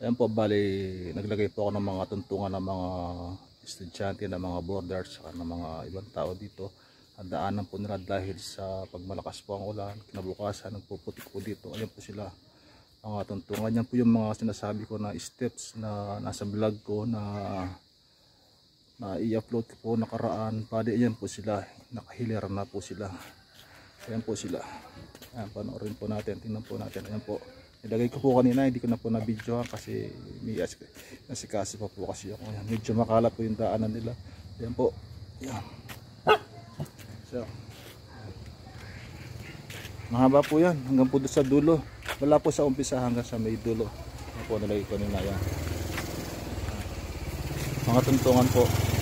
Ayan po bali naglagay po ako ng mga tuntungan ng mga estudyante ng mga borders at ng mga ibang tao dito. Ang daanan po nila dahil sa pagmalakas po ang ulan, kinabukasan nagpuputik po dito. Ayan po sila mga tuntungan. Yan po yung mga sinasabi ko na steps na nasa vlog ko na na i-upload ko po nakaraan. Bali ayan po sila, nakahilera na po sila. Ayan po sila. Ayan, panoorin po natin, tingnan po natin. Ayan po nilagay ko po kanina hindi ko na po na video kasi may asik asikasi pa po kasi ako ayan, medyo makala po yung daanan nila ayan po ayan. so mahaba po yan hanggang po doon sa dulo wala po sa umpisa hanggang sa may dulo ayan po nilagay ko nila yan mga tuntungan po